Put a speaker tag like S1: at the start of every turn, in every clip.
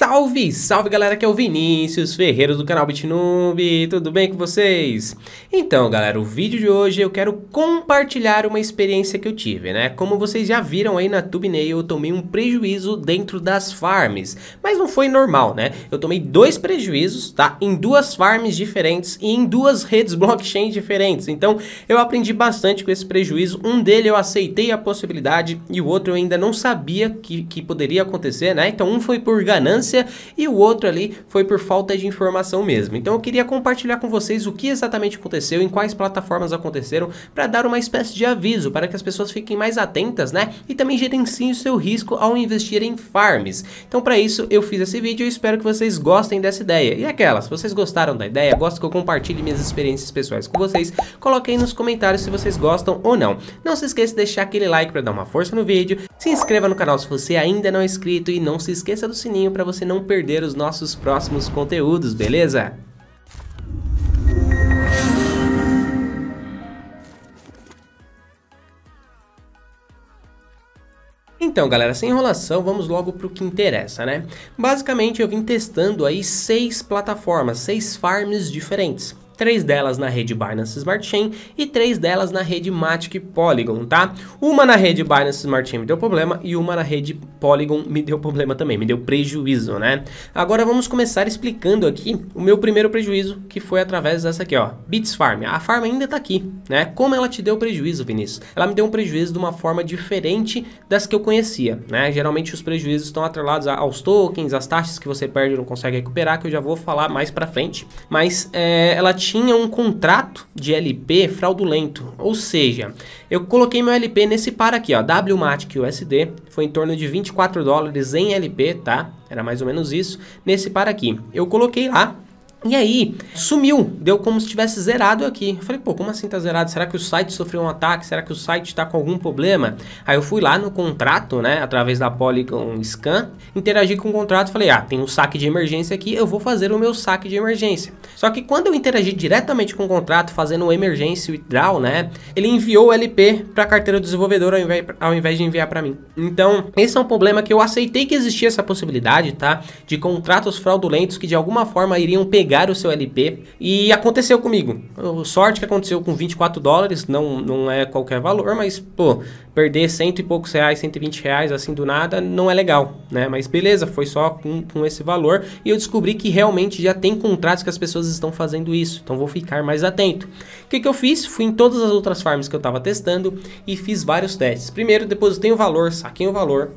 S1: Salve, salve galera, que é o Vinícius Ferreira do canal Bitnube, tudo bem com vocês? Então galera, o vídeo de hoje eu quero compartilhar uma experiência que eu tive, né? Como vocês já viram aí na thumbnail, eu tomei um prejuízo dentro das farms, mas não foi normal, né? Eu tomei dois prejuízos, tá? Em duas farms diferentes e em duas redes blockchain diferentes, então eu aprendi bastante com esse prejuízo, um dele eu aceitei a possibilidade e o outro eu ainda não sabia que, que poderia acontecer, né? Então um foi por ganância e o outro ali foi por falta de informação mesmo. Então eu queria compartilhar com vocês o que exatamente aconteceu, em quais plataformas aconteceram, para dar uma espécie de aviso, para que as pessoas fiquem mais atentas, né? E também gerenciem o seu risco ao investir em farms. Então para isso eu fiz esse vídeo e espero que vocês gostem dessa ideia. E aquela, se vocês gostaram da ideia, gosto que eu compartilhe minhas experiências pessoais com vocês, coloque aí nos comentários se vocês gostam ou não. Não se esqueça de deixar aquele like para dar uma força no vídeo, se inscreva no canal se você ainda não é inscrito e não se esqueça do sininho para você você não perder os nossos próximos conteúdos, beleza? Então, galera, sem enrolação, vamos logo para o que interessa, né? Basicamente, eu vim testando aí seis plataformas, seis farms diferentes três delas na rede Binance Smart Chain e três delas na rede Matic Polygon, tá? Uma na rede Binance Smart Chain me deu problema e uma na rede Polygon me deu problema também, me deu prejuízo, né? Agora vamos começar explicando aqui o meu primeiro prejuízo, que foi através dessa aqui, ó, Bits Farm. A farm ainda tá aqui, né? Como ela te deu prejuízo, Vinícius? Ela me deu um prejuízo de uma forma diferente das que eu conhecia, né? Geralmente os prejuízos estão atrelados aos tokens, às taxas que você perde e não consegue recuperar, que eu já vou falar mais pra frente, mas é, ela te tinha um contrato de LP fraudulento, ou seja, eu coloquei meu LP nesse par aqui, ó, WMATIC USD, foi em torno de 24 dólares em LP, tá? Era mais ou menos isso, nesse par aqui. Eu coloquei lá, e aí, sumiu, deu como se tivesse zerado aqui. Eu falei, pô, como assim tá zerado? Será que o site sofreu um ataque? Será que o site tá com algum problema? Aí eu fui lá no contrato, né, através da Polygon Scan, interagi com o contrato, falei, ah, tem um saque de emergência aqui, eu vou fazer o meu saque de emergência. Só que quando eu interagi diretamente com o contrato, fazendo o emergência draw, né, ele enviou o LP para a carteira do desenvolvedor ao invés, ao invés de enviar para mim. Então, esse é um problema que eu aceitei que existia essa possibilidade, tá, de contratos fraudulentos que de alguma forma iriam pegar carregar o seu LP. E aconteceu comigo. Sorte que aconteceu com 24 dólares, não, não é qualquer valor, mas, pô, perder cento e poucos reais, 120 reais, assim do nada, não é legal, né? Mas beleza, foi só com, com esse valor. E eu descobri que realmente já tem contratos que as pessoas estão fazendo isso. Então vou ficar mais atento. O que, que eu fiz? Fui em todas as outras farms que eu estava testando e fiz vários testes. Primeiro, depositei o valor, saquei o valor,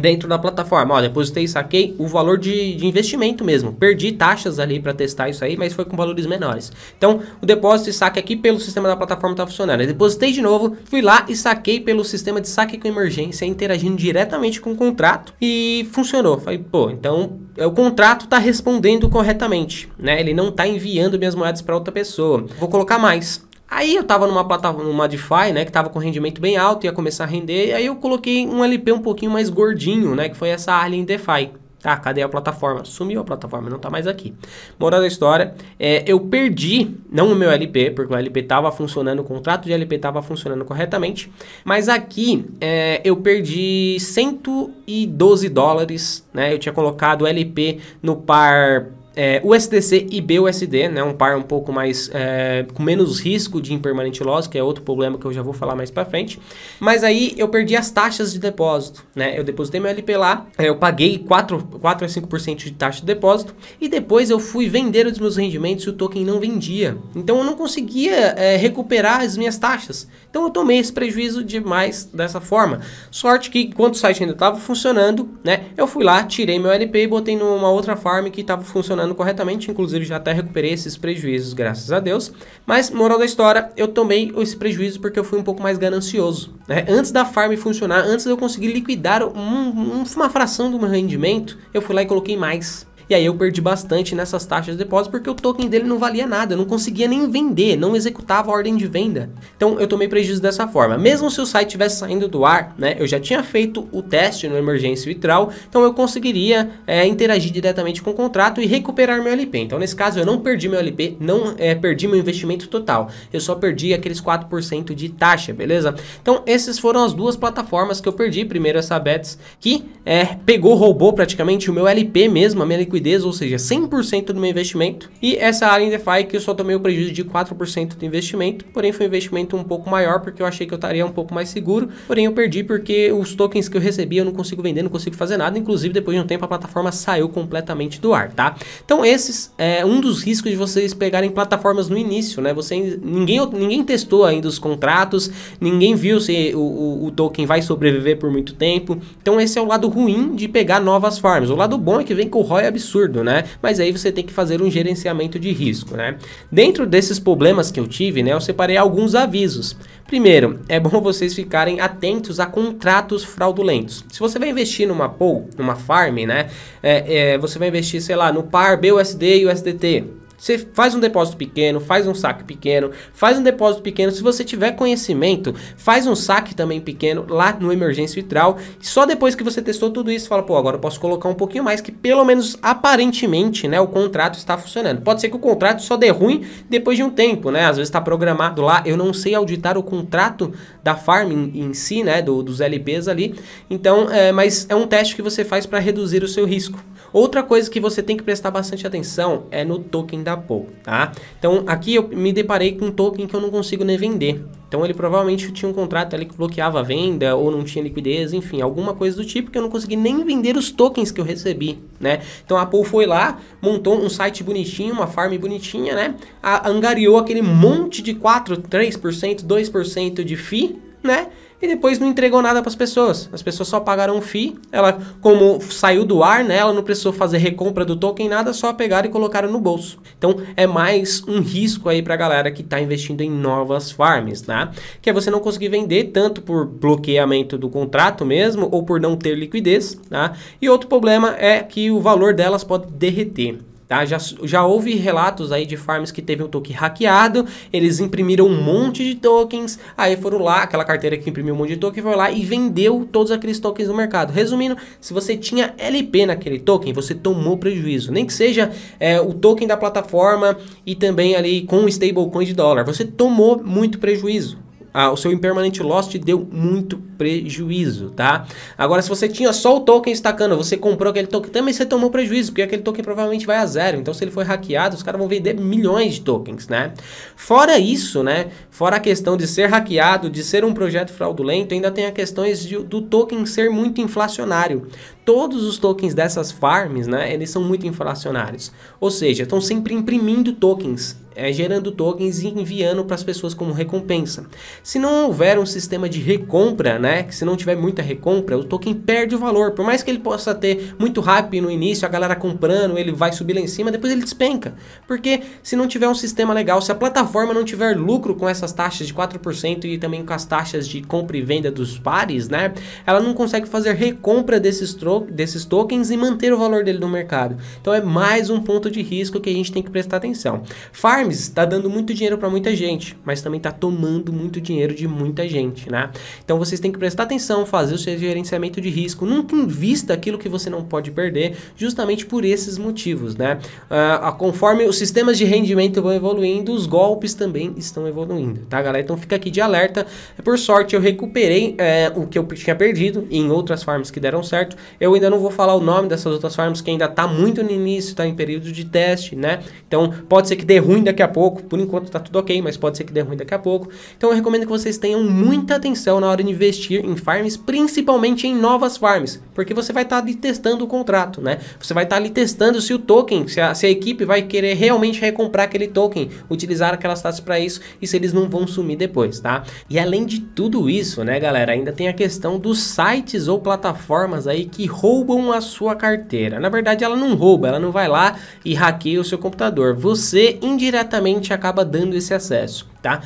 S1: dentro da plataforma. Ó, depositei e saquei o valor de, de investimento mesmo. Perdi taxas ali para testar isso aí, mas foi com valores menores. Então, o depósito e saque aqui pelo sistema da plataforma está funcionando. Eu depositei de novo, fui lá e saquei pelo sistema de saque com emergência, interagindo diretamente com o contrato e funcionou. Falei, pô, então é, o contrato está respondendo corretamente, né? Ele não está enviando minhas moedas para outra pessoa. Vou colocar mais. Aí eu tava numa plataforma DeFi, né, que tava com rendimento bem alto, ia começar a render, aí eu coloquei um LP um pouquinho mais gordinho, né, que foi essa Arlen DeFi. Tá, cadê a plataforma? Sumiu a plataforma, não tá mais aqui. Moral da história, é, eu perdi, não o meu LP, porque o LP tava funcionando, o contrato de LP tava funcionando corretamente, mas aqui é, eu perdi 112 dólares, né, eu tinha colocado o LP no par é, USDC e BUSD, né, um par um pouco mais é, com menos risco de impermanente loss, que é outro problema que eu já vou falar mais para frente. Mas aí eu perdi as taxas de depósito, né? Eu depositei meu LP lá, é, eu paguei 4, 4 a 5% de taxa de depósito e depois eu fui vender os meus rendimentos e o token não vendia. Então eu não conseguia é, recuperar as minhas taxas. Então eu tomei esse prejuízo demais dessa forma. Sorte que enquanto o site ainda estava funcionando, né, eu fui lá, tirei meu LP e botei numa outra farm que estava funcionando funcionando corretamente, inclusive já até recuperei esses prejuízos, graças a Deus. Mas, moral da história, eu tomei esse prejuízo porque eu fui um pouco mais ganancioso. Né? Antes da farm funcionar, antes eu conseguir liquidar um, um, uma fração do meu rendimento, eu fui lá e coloquei mais. E aí eu perdi bastante nessas taxas de depósito porque o token dele não valia nada, eu não conseguia nem vender, não executava a ordem de venda. Então eu tomei prejuízo dessa forma. Mesmo se o site tivesse saindo do ar, né, eu já tinha feito o teste no emergência vitral, então eu conseguiria é, interagir diretamente com o contrato e recuperar meu LP. Então nesse caso eu não perdi meu LP, não é, perdi meu investimento total, eu só perdi aqueles 4% de taxa, beleza? Então essas foram as duas plataformas que eu perdi. Primeiro essa Bets que é, pegou, roubou praticamente o meu LP mesmo, a minha liquidez liquidez, ou seja, 100% do meu investimento. E essa área em DeFi que eu só tomei o prejuízo de 4% do investimento, porém foi um investimento um pouco maior porque eu achei que eu estaria um pouco mais seguro, porém eu perdi porque os tokens que eu recebi eu não consigo vender, não consigo fazer nada, inclusive depois de um tempo a plataforma saiu completamente do ar, tá? Então esses é um dos riscos de vocês pegarem plataformas no início, né? Você ninguém ninguém testou ainda os contratos, ninguém viu se o, o, o token vai sobreviver por muito tempo. Então esse é o lado ruim de pegar novas farms. O lado bom é que vem com o ROI absurdo é absurdo, né? Mas aí você tem que fazer um gerenciamento de risco, né? Dentro desses problemas que eu tive, né, eu separei alguns avisos. Primeiro, é bom vocês ficarem atentos a contratos fraudulentos. Se você vai investir numa pool, numa farm, né, é, é, você vai investir, sei lá, no par BUSD e USDT você faz um depósito pequeno, faz um saque pequeno, faz um depósito pequeno. Se você tiver conhecimento, faz um saque também pequeno lá no Emergência Vitral. E só depois que você testou tudo isso, fala, pô, agora eu posso colocar um pouquinho mais, que pelo menos aparentemente, né, o contrato está funcionando. Pode ser que o contrato só dê ruim depois de um tempo, né? Às vezes está programado lá, eu não sei auditar o contrato da farm em, em si, né, do, dos LPs ali. Então, é, mas é um teste que você faz para reduzir o seu risco. Outra coisa que você tem que prestar bastante atenção é no token ainda há pouco, tá? Então aqui eu me deparei com um token que eu não consigo nem vender. Então ele provavelmente tinha um contrato ali que bloqueava a venda ou não tinha liquidez, enfim, alguma coisa do tipo que eu não consegui nem vender os tokens que eu recebi, né? Então a pool foi lá, montou um site bonitinho, uma farm bonitinha, né? A angariou aquele monte de 4, 3%, 2% de FII, né? e depois não entregou nada para as pessoas. As pessoas só pagaram um FII. Ela, como saiu do ar, né, ela não precisou fazer recompra do token, nada, só pegaram e colocaram no bolso. Então é mais um risco aí para a galera que está investindo em novas farms, tá? Que é você não conseguir vender tanto por bloqueamento do contrato mesmo ou por não ter liquidez, tá? E outro problema é que o valor delas pode derreter. Tá? Já, já houve relatos aí de farms que teve um token hackeado, eles imprimiram um monte de tokens, aí foram lá, aquela carteira que imprimiu um monte de token foi lá e vendeu todos aqueles tokens no mercado. Resumindo, se você tinha LP naquele token, você tomou prejuízo, nem que seja é, o token da plataforma e também ali com stablecoin de dólar, você tomou muito prejuízo ah, o seu impermanente loss te deu muito prejuízo, tá? Agora, se você tinha só o token estacando, você comprou aquele token, também você tomou prejuízo, porque aquele token provavelmente vai a zero. Então, se ele foi hackeado, os caras vão vender milhões de tokens, né? Fora isso, né? Fora a questão de ser hackeado, de ser um projeto fraudulento, ainda tem a questões de, do token ser muito inflacionário. Todos os tokens dessas farms, né? Eles são muito inflacionários. Ou seja, estão sempre imprimindo tokens é, gerando tokens e enviando para as pessoas como recompensa. Se não houver um sistema de recompra, né, que se não tiver muita recompra, o token perde o valor. Por mais que ele possa ter muito rápido no início, a galera comprando, ele vai subir lá em cima, depois ele despenca. Porque se não tiver um sistema legal, se a plataforma não tiver lucro com essas taxas de 4% e também com as taxas de compra e venda dos pares, né, ela não consegue fazer recompra desses, desses tokens e manter o valor dele no mercado. Então é mais um ponto de risco que a gente tem que prestar atenção. Farm Farms está dando muito dinheiro para muita gente, mas também está tomando muito dinheiro de muita gente, né? Então vocês têm que prestar atenção, fazer o seu gerenciamento de risco, nunca invista aquilo que você não pode perder, justamente por esses motivos, né? Uh, conforme os sistemas de rendimento vão evoluindo, os golpes também estão evoluindo, tá, galera? Então fica aqui de alerta. Por sorte, eu recuperei é, o que eu tinha perdido em outras farms que deram certo. Eu ainda não vou falar o nome dessas outras farms que ainda tá muito no início, tá em período de teste, né? Então pode ser que dê ruim daqui daqui a pouco. Por enquanto tá tudo ok, mas pode ser que dê ruim daqui a pouco. Então eu recomendo que vocês tenham muita atenção na hora de investir em farms, principalmente em novas farms, porque você vai estar tá ali testando o contrato, né? Você vai estar tá ali testando se o token, se a, se a equipe vai querer realmente recomprar aquele token, utilizar aquelas taxas para isso e se eles não vão sumir depois, tá? E além de tudo isso, né, galera, ainda tem a questão dos sites ou plataformas aí que roubam a sua carteira. Na verdade, ela não rouba, ela não vai lá e hackeia o seu computador. Você indiretamente indiretamente acaba dando esse acesso tá?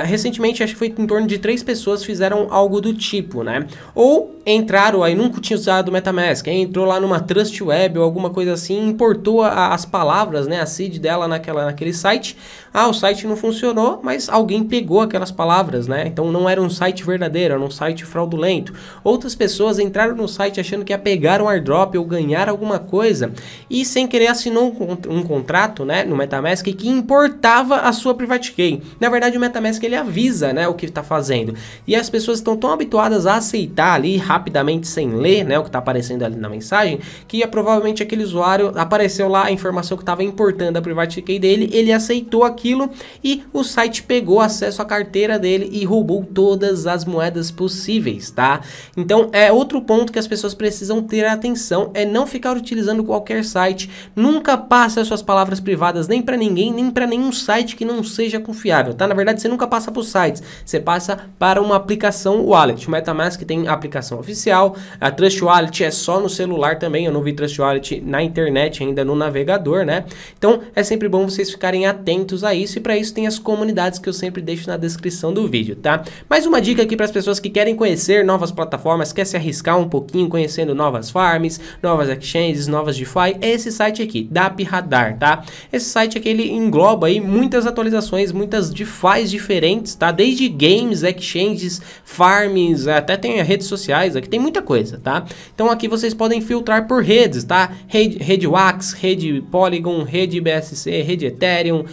S1: Uh, recentemente, acho que foi em torno de três pessoas fizeram algo do tipo, né? Ou entraram aí, nunca tinha usado Metamask, entrou lá numa Trust Web ou alguma coisa assim, importou a, as palavras, né, a seed dela naquela, naquele site. Ah, o site não funcionou, mas alguém pegou aquelas palavras, né? Então não era um site verdadeiro, era um site fraudulento. Outras pessoas entraram no site achando que ia pegar um airdrop ou ganhar alguma coisa e sem querer assinou um, um contrato, né, no MetaMask que importava a sua private key. Na verdade, verdade, o MetaMask ele avisa, né, o que está fazendo. E as pessoas estão tão habituadas a aceitar ali rapidamente sem ler, né, o que está aparecendo ali na mensagem, que é, provavelmente aquele usuário apareceu lá a informação que estava importando a private key dele, ele aceitou aquilo e o site pegou acesso à carteira dele e roubou todas as moedas possíveis, tá? Então, é outro ponto que as pessoas precisam ter atenção é não ficar utilizando qualquer site, nunca passe as suas palavras privadas nem para ninguém, nem para nenhum site que não seja confiável, tá? Na verdade, você nunca passa para os sites, você passa para uma aplicação wallet. O MetaMask tem aplicação oficial, a Trust Wallet é só no celular também. Eu não vi Trust Wallet na internet ainda no navegador, né? Então é sempre bom vocês ficarem atentos a isso e para isso tem as comunidades que eu sempre deixo na descrição do vídeo, tá? Mais uma dica aqui para as pessoas que querem conhecer novas plataformas, quer se arriscar um pouquinho conhecendo novas farms, novas exchanges, novas DeFi, é esse site aqui, DAP Radar, tá? Esse site aqui é ele engloba aí muitas atualizações, muitas DeFi faz diferentes, tá? Desde games, exchanges, farms, até tem redes sociais, aqui tem muita coisa, tá? Então aqui vocês podem filtrar por redes, tá? Rede, rede Wax, rede Polygon, rede BSC, rede Ethereum,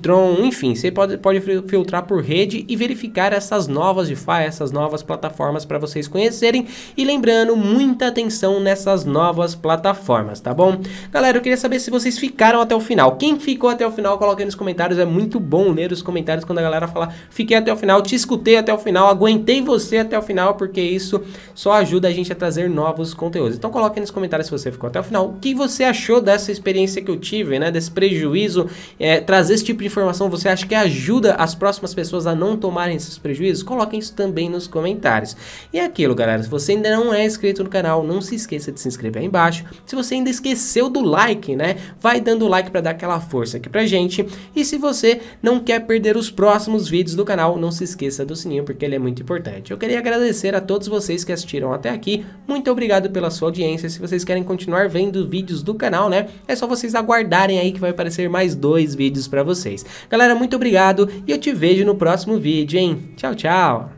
S1: Tron, enfim, você pode, pode filtrar por rede e verificar essas novas DeFi, essas novas plataformas para vocês conhecerem. E lembrando, muita atenção nessas novas plataformas, tá bom? Galera, eu queria saber se vocês ficaram até o final. Quem ficou até o final, coloque aí nos comentários. É muito bom ler os comentários quando a galera fala, fiquei até o final, te escutei até o final, aguentei você até o final, porque isso só ajuda a gente a trazer novos conteúdos. Então coloque aí nos comentários se você ficou até o final. O que você achou dessa experiência que eu tive, né? Desse prejuízo, é, eh, trazer esse tipo de informação você acha que ajuda as próximas pessoas a não tomarem esses prejuízos? Coloquem isso também nos comentários. E é aquilo, galera, se você ainda não é inscrito no canal, não se esqueça de se inscrever aí embaixo. Se você ainda esqueceu do like, né, vai dando like para dar aquela força aqui pra gente. E se você não quer perder os próximos vídeos do canal, não se esqueça do sininho, porque ele é muito importante. Eu queria agradecer a todos vocês que assistiram até aqui. Muito obrigado pela sua audiência. Se vocês querem continuar vendo vídeos do canal, né, é só vocês aguardarem aí que vai aparecer mais dois vídeos pra para vocês. Galera, muito obrigado e eu te vejo no próximo vídeo, hein? Tchau, tchau!